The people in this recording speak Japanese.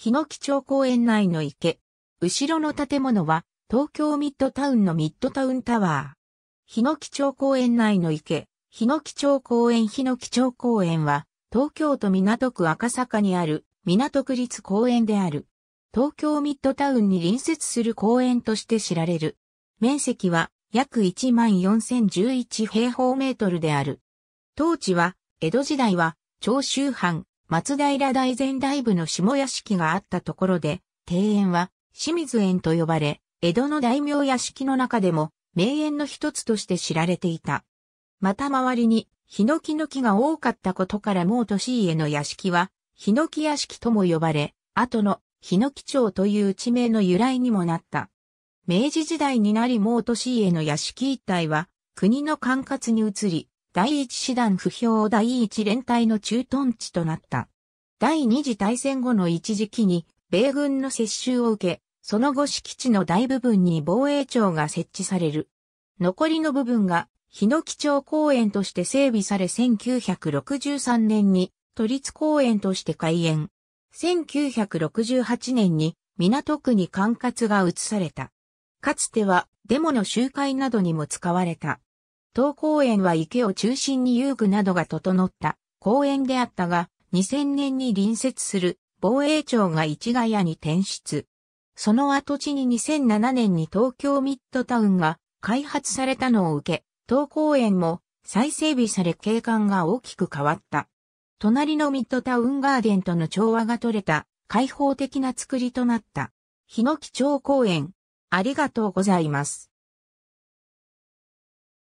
日野基町公園内の池。後ろの建物は、東京ミッドタウンのミッドタウンタワー。日野基町公園内の池。日野基町公園日野基町公園は、東京都港区赤坂にある港区立公園である。東京ミッドタウンに隣接する公園として知られる。面積は約14,011平方メートルである。当地は、江戸時代は、長州藩、松平大前大部の下屋敷があったところで、庭園は清水園と呼ばれ、江戸の大名屋敷の中でも名園の一つとして知られていた。また周りにヒノキの木が多かったことからもう年家の屋敷は、ヒノキ屋敷とも呼ばれ、後のヒノキ町という地名の由来にもなった。明治時代になりもう年家の屋敷一帯は、国の管轄に移り、第一師団不評第一連隊の駐屯地となった。第二次大戦後の一時期に、米軍の接収を受け、その後敷地の大部分に防衛庁が設置される。残りの部分が、日野基町公園として整備され1963年に都立公園として開園。1968年に港区に管轄が移された。かつてはデモの集会などにも使われた。当公園は池を中心に遊具などが整った公園であったが、2000年に隣接する防衛庁が市ヶ谷に転出。その跡地に2007年に東京ミッドタウンが開発されたのを受け、当公園も再整備され景観が大きく変わった。隣のミッドタウンガーデンとの調和が取れた開放的な作りとなった。ヒノキ町公園。ありがとうございます。